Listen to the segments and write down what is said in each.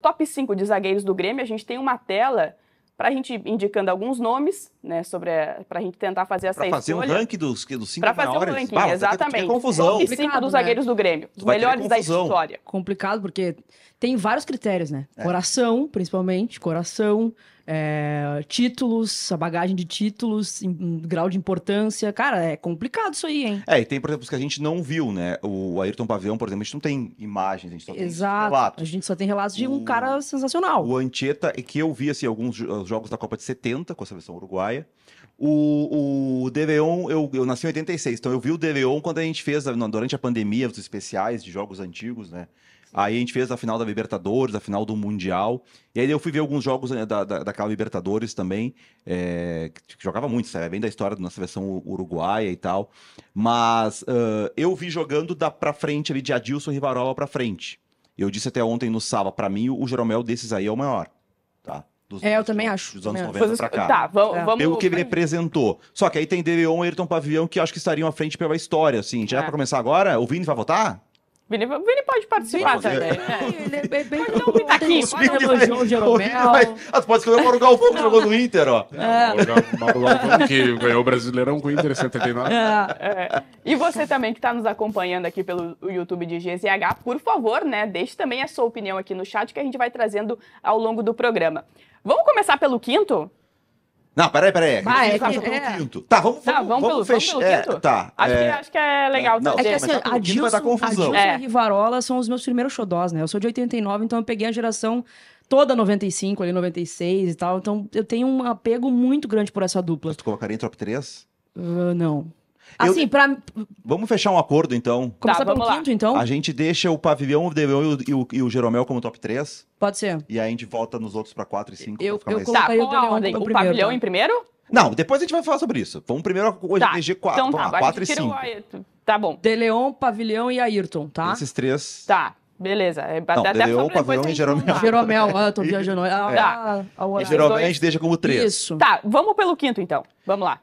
top 5 de zagueiros do Grêmio, a gente tem uma tela para a gente indicando alguns nomes, né, sobre para a gente tentar fazer essa pra fazer escolha. Para fazer um ranking dos, dos cinco pra fazer Um ranking, é exatamente. confusão. Top 5 dos né? zagueiros do Grêmio, os melhores da história. Complicado porque tem vários critérios, né? É. Coração, principalmente, coração, é, títulos, a bagagem de títulos, em, em, grau de importância. Cara, é complicado isso aí, hein? É, e tem, por exemplo, os que a gente não viu, né? O Ayrton Pavião, por exemplo, a gente não tem imagens, a gente só tem Exato. relatos. A gente só tem relatos de o... um cara sensacional. O Anchieta, que eu vi, assim, alguns jogos da Copa de 70 com a seleção uruguaia. O, o Deveon, eu, eu nasci em 86, então eu vi o Deveon quando a gente fez, durante a pandemia, os especiais de jogos antigos, né? Aí a gente fez a final da Libertadores, a final do Mundial. E aí eu fui ver alguns jogos né, da, da, daquela Libertadores também, é, que jogava muito, sabe? Vem da história da nossa seleção uruguaia e tal. Mas uh, eu vi jogando da pra frente ali, de Adilson Rivarola pra frente. Eu disse até ontem no sábado, para mim o Jeromel desses aí é o maior, tá? Dos, é, eu dos, também dos, acho. Dos anos 90 pra cá. Tá, vamos, é. Tá. vamos... Pelo que ele representou. Só que aí tem Deveon e Ayrton Pavião que acho que estariam à frente pela história, assim. Já é. pra começar agora, o Vini vai votar? Vini, Vini pode participar Vini, também. É, ele é bem, bem pode Tá aqui, pitaquinho, pode o Jeromel. Ah, tu pode escolher o Mauro Galvão que jogou no Inter, ó. É. O Mauro Galvão que ganhou o Brasileirão com o Inter em 79. É, é. E você também que está nos acompanhando aqui pelo YouTube de GZH, por favor, né, deixe também a sua opinião aqui no chat que a gente vai trazendo ao longo do programa. Vamos começar pelo quinto? Não, peraí, peraí. Ah, é, que, pelo é. quinto. Tá, vamos, tá, vamos, vamos pelo, fechar. Vamos pelo é, quinto? É, tá, acho, é... Que, acho que é legal. Não, é que tá assim, a Adilson, vai dar confusão. Adilson é. e Rivarola são os meus primeiros xodós, né? Eu sou de 89, então eu peguei a geração toda 95, ali 96 e tal. Então eu tenho um apego muito grande por essa dupla. Mas tu colocaria em top 3? Uh, ah, não. Assim, eu... pra... Vamos fechar um acordo, então. Começar tá, pelo quinto, então? A gente deixa o pavilhão, o Debeon e o, e o Jeromel como top 3. Pode ser. E aí a gente volta nos outros pra 4 e 5. Eu, eu mais... colocaria tá, o, Leon, o, o pavilhão tá? em primeiro? Não, depois a gente vai falar sobre isso. Vamos primeiro hoje tá. eleger 4, então, tá, 4 e 5. O... Tá bom. De Leon, Pavilhão e Ayrton, tá? Esses três. Tá. Beleza. É, não, até Leon, Pavilhão e Jeromel. Jeromel, ah, tô viajando. Ah, é. ah, tá. gente deixa como três. Isso. Tá, vamos pelo quinto então. Vamos lá.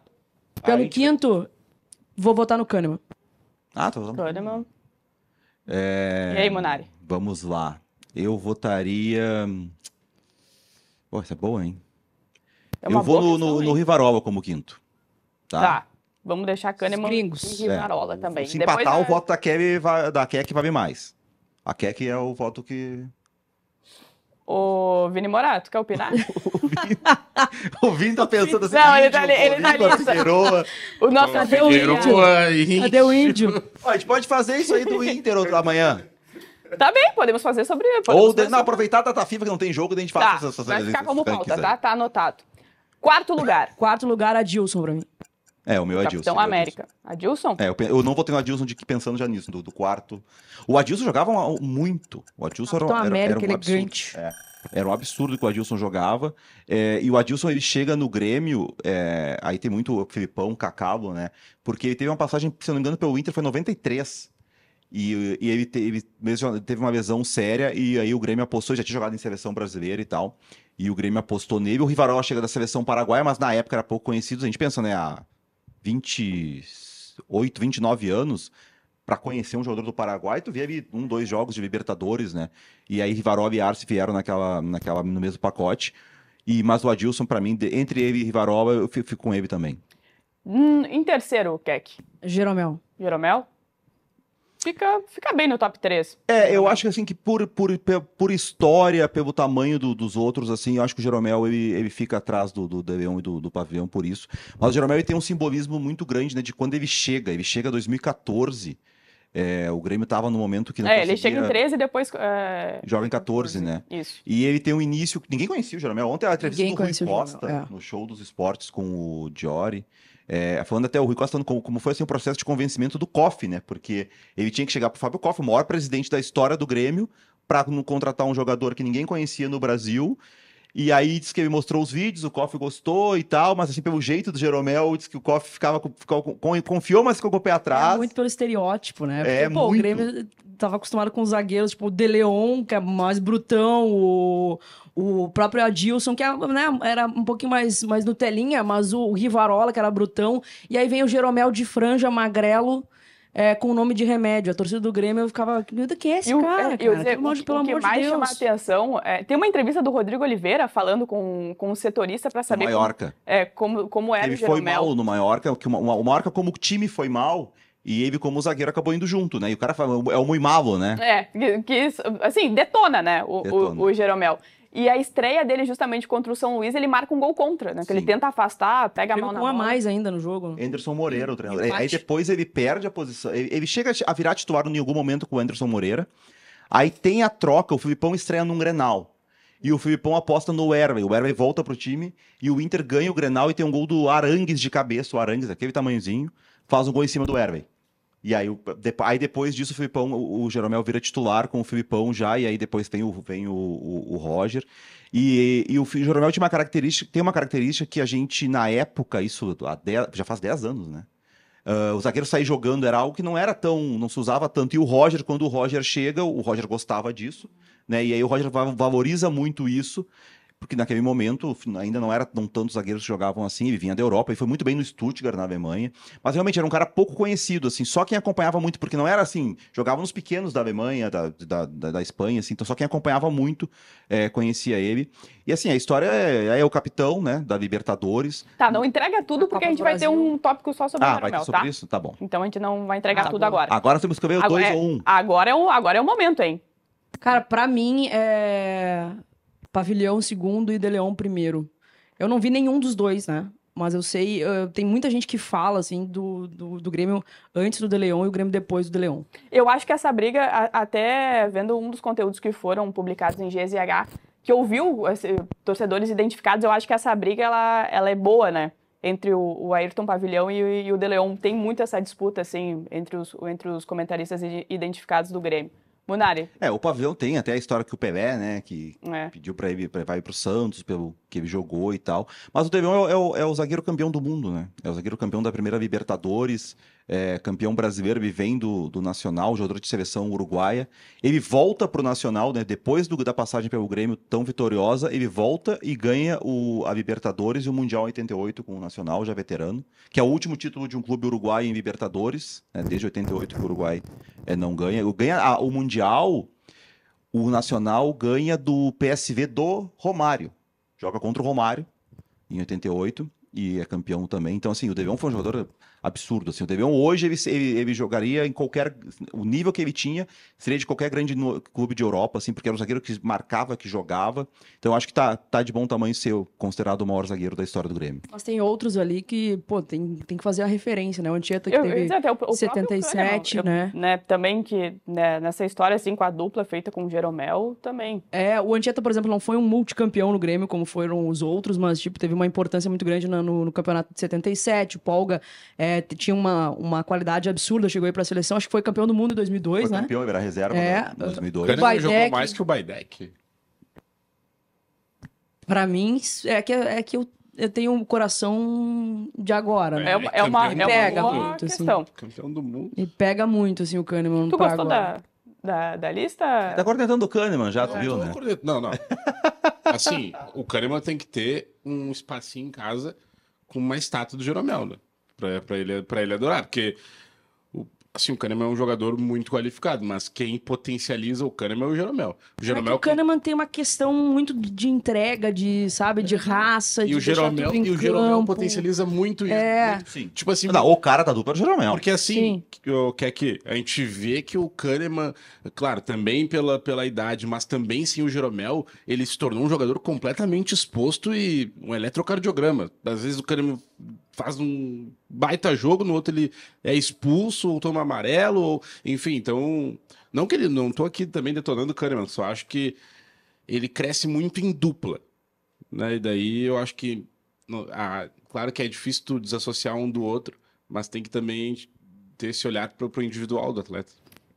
Pelo quinto, Vou votar no Kahneman. Ah, tô tá votando. Kahneman. É... E aí, Monari? Vamos lá. Eu votaria. Pô, essa é boa, hein? É eu vou no, no, no, Rivarola como quinto. Tá. tá. Vamos deixar Kahneman Gringos. e Rivarola é. também. Se Depois empatar, é... o voto da Keck vai, da vai mais. A Keck é o voto que. O Vini Morato, quer opinar? o, Pinar. o Vini tá pensando assim. Não, ele tá ali. Ele tá ali o tá nosso cadê então, o índio? Cadê o índio? a gente pode fazer isso aí do Inter outro amanhã. Tá bem, podemos fazer sobre. Podemos Ou de, não, aproveitar a data FIFA que não tem jogo, daí a gente tá, faz essas Vai ficar como pauta, tá? Tá anotado. Quarto lugar. Quarto lugar, Adilson pra mim. É, o meu é Adilson. Capitão é América. Adilson? É, eu, eu, não vou ter o Adilson de que pensando já nisso, do, do quarto. O Adilson jogava muito. O Adilson era, América, era, um elegante. É, era um absurdo que o Adilson jogava. É, e o Adilson, ele chega no Grêmio, é, aí tem muito o Filipão, o né? Porque ele teve uma passagem, se não me engano, pelo Inter, foi 93. E, e ele, teve ele teve uma lesão séria, e aí o Grêmio apostou, já tinha jogado em seleção brasileira e tal. E o Grêmio apostou nele. O Rivarola chega da seleção paraguaia, mas na época era pouco conhecido. A gente pensa, né? A, 28, 29 anos para conhecer um jogador do Paraguai, tu via um, dois jogos de Libertadores, né? E aí Rivarol e Arce vieram naquela, naquela, no mesmo pacote. E, mas o Adilson, para mim, entre ele e Rivarol, eu fico com ele também. Hum, em terceiro, Keck. Jeromel. Jeromel? fica, fica bem no top 3. É, eu acho que assim que por, por, por história, pelo tamanho do, dos outros, assim, eu acho que o Jeromel ele, ele fica atrás do, do Leão e do, do Pavião por isso. Mas o Jeromel ele tem um simbolismo muito grande, né? De quando ele chega. Ele chega em 2014. É, o Grêmio estava no momento que não É, conseguia... ele chega em 13 e depois. É... Joga em 14, 14, né? Isso. E ele tem um início. Ninguém conhecia o Jeromel. Ontem a entrevista Ninguém do Rui Costa, é. no show dos esportes com o Diori. É, falando até o Rui Costa, como, como foi assim, o processo de convencimento do Koff, né? Porque ele tinha que chegar para o Fábio Koff, o maior presidente da história do Grêmio, para contratar um jogador que ninguém conhecia no Brasil e aí disse que ele mostrou os vídeos, o Koff gostou e tal, mas assim, pelo jeito do Jeromel, disse que o Koff ficava, ficava com, confiou, mas ficou com o pé é atrás. É muito pelo estereótipo, né? É Porque, é, pô, muito. o Grêmio tava acostumado com os zagueiros, tipo, o De Leon, que é mais brutão, o, o próprio Adilson, que é, né, era um pouquinho mais, mais Nutelinha, mas o, o Rivarola, que era brutão. E aí vem o Jeromel de franja, magrelo é, com o nome de remédio. A torcida do Grêmio eu ficava, meu Deus, que é esse eu, é, cara? Eu, cara? Eu, que monte, pelo o que amor mais chama a atenção é, tem uma entrevista do Rodrigo Oliveira falando com, com um setorista para saber. No Maiorca. Como, é, como, como era ele o Jeromel. Ele foi mal no Maiorca, que uma, uma, o Maiorca, como o time foi mal, e ele, como zagueiro, acabou indo junto, né? E o cara fala, é o é Muimalo, né? É, que, que assim, detona, né? O, detona. o, o Jeromel. E a estreia dele, justamente contra o São Luís, ele marca um gol contra, né? Que ele tenta afastar, pega a mão na. Um a mais ainda no jogo. Anderson Moreira, o treinador. É, aí depois ele perde a posição. Ele, ele chega a virar titular em algum momento com o Anderson Moreira. Aí tem a troca, o Filipão estreia num Grenal. E o Filipão aposta no Hervey. O Hervey volta pro time e o Inter ganha o Grenal e tem um gol do Arangues de cabeça. O Arangues, aquele tamanhozinho, faz um gol em cima do Hervey. E aí, aí depois disso, o Filipão, o, Jeromel vira titular com o Filipão já, e aí depois vem o, vem o, o, o Roger. E, e, e, o Jeromel tinha uma característica, tem uma característica que a gente, na época, isso há já faz 10 anos, né? Uh, o zagueiro sair jogando era algo que não era tão, não se usava tanto. E o Roger, quando o Roger chega, o Roger gostava disso, né? E aí o Roger valoriza muito isso porque naquele momento ainda não eram tão tantos zagueiros que jogavam assim, ele vinha da Europa e foi muito bem no Stuttgart, na Alemanha, mas realmente era um cara pouco conhecido, assim, só quem acompanhava muito, porque não era assim, jogava nos pequenos da Alemanha, da, da, da, da Espanha, assim, então só quem acompanhava muito é, conhecia ele. E assim, a história é, é, o capitão, né, da Libertadores. Tá, não entrega tudo, porque a, a gente vai ter um tópico só sobre ah, o Jeromel, vai sobre tá? isso? Tá bom. Então a gente não vai entregar ah, tudo agora. Agora temos que ver o 2 ou 1. Um. Agora, é o, agora é o momento, hein? Cara, pra mim, é... Pavilhão segundo e De Leon primeiro. Eu não vi nenhum dos dois, né? Mas eu sei, uh, tem muita gente que fala, assim, do, do, do, Grêmio antes do De e o Grêmio depois do De Eu acho que essa briga, a, até vendo um dos conteúdos que foram publicados em GZH, que ouviu assim, torcedores identificados, eu acho que essa briga, ela, ela é boa, né? Entre o, o Ayrton Pavilhão e, e, o De Tem muito essa disputa, assim, entre os, entre os comentaristas identificados do Grêmio. Munari. É, o pavilhão tem até a história que o Pelé, né, que é. pediu para ele pra, pra ir pro Santos, pelo que ele jogou e tal. Mas o Devon é, é, é, o zagueiro campeão do mundo, né? É o zagueiro campeão da primeira Libertadores é, campeão brasileiro, ele vem do, do Nacional, jogador de seleção uruguaia. Ele volta para o Nacional, né, depois do, da passagem pelo Grêmio tão vitoriosa, ele volta e ganha o, a Libertadores e o Mundial 88 com o Nacional, já veterano, que é o último título de um clube uruguaio em Libertadores, né, desde 88 que o Uruguai é, não ganha. ganha a, ah, o Mundial, o Nacional ganha do PSV do Romário. Joga contra o Romário em 88 e é campeão também. Então, assim, o Devão foi um jogador absurdo. Assim, o Debian hoje ele, ele, ele, jogaria em qualquer. O nível que ele tinha seria de qualquer grande no, clube de Europa, assim, porque era um zagueiro que marcava, que jogava. Então acho que tá, tá de bom tamanho ser considerado o maior zagueiro da história do Grêmio. Mas tem outros ali que, pô, tem, tem que fazer a referência, né? O Antieta que eu, teve exato, é o, o 77, né? Eu, né? Também que né, nessa história, assim, com a dupla feita com o Jeromel também. É, o Antieta, por exemplo, não foi um multicampeão no Grêmio, como foram os outros, mas, tipo, teve uma importância muito grande no, no, no campeonato de 77. O Polga é, tinha uma, uma qualidade absurda, chegou aí para a seleção, acho que foi campeão do mundo em 2002, foi né? campeão, era reserva é, né, em 2002. O Kahneman jogou mais que o Baidec. Para mim, é que, é que eu eu tenho um coração de agora. É, né? é, é uma, é, é pega muito, assim. questão. Assim. Campeão do mundo. E pega muito, assim, o Kahneman. Tu tá gostou da, da, da, lista? Tá cornetando o Kahneman já, tu é, viu, né? Não, não. assim, o Kahneman tem que ter um espacinho em casa com uma estátua do Jeromel, né? para ele, pra ele adorar, porque assim, o Kahneman é um jogador muito qualificado, mas quem potencializa o Kahneman é o Jeromel. O, é Jeromel... É o Kahneman tem uma questão muito de entrega, de, sabe, de raça, e de o Jeromel, E o Jeromel potencializa muito é. isso. Muito, tipo assim, Não, o cara da tá dupla é o Jeromel. Porque assim, o que é que a gente vê que o Kahneman, claro, também pela, pela idade, mas também sem o Jeromel, ele se tornou um jogador completamente exposto e um eletrocardiograma. Às vezes o Kahneman faz um baita jogo, no outro ele é expulso ou toma amarelo, ou, enfim, então, não que ele não tô aqui também detonando o Kahneman, só acho que ele cresce muito em dupla, né? E daí eu acho que ah, claro que é difícil tu desassociar um do outro, mas tem que também ter esse olhar para o individual do atleta.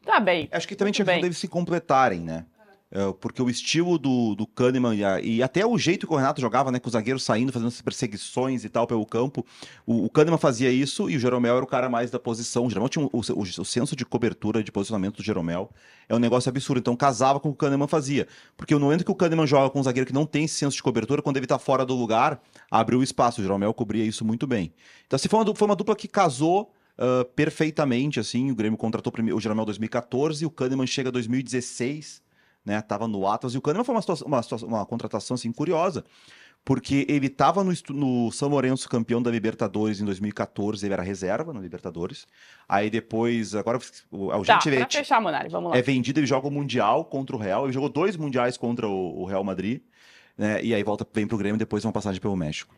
Tá bem. Acho que também tinha que eles se completarem, né? É, porque o estilo do, do Kahneman e, a, e, até o jeito que o Renato jogava, né, com o zagueiro saindo, fazendo essas perseguições e tal pelo campo, o, o Kahneman fazia isso e o Jeromel era o cara mais da posição. O Jeromel tinha o, o, o senso de cobertura, de posicionamento do Jeromel, é um negócio absurdo. Então casava com o que o Kahneman fazia. Porque no momento que o Kahneman joga com um zagueiro que não tem senso de cobertura, quando ele tá fora do lugar, abriu o espaço. O Jeromel cobria isso muito bem. Então, se assim, foi uma, foi uma dupla que casou. Uh, perfeitamente, assim, o Grêmio contratou primeiro, o Jeromel 2014, o Kahneman chega 2016, né? Tava no Atlas e o Kahneman foi uma, situação, uma, situação, uma contratação assim curiosa, porque ele estava no, no, São Lourenço campeão da Libertadores em 2014, ele era reserva no Libertadores. Aí depois, agora o, é o tá, Gentilete fechar, Monari, vamos lá. é vendido, ele joga o Mundial contra o Real, ele jogou dois Mundiais contra o, o Real Madrid, né? E aí volta, vem pro Grêmio depois de é uma passagem pelo México.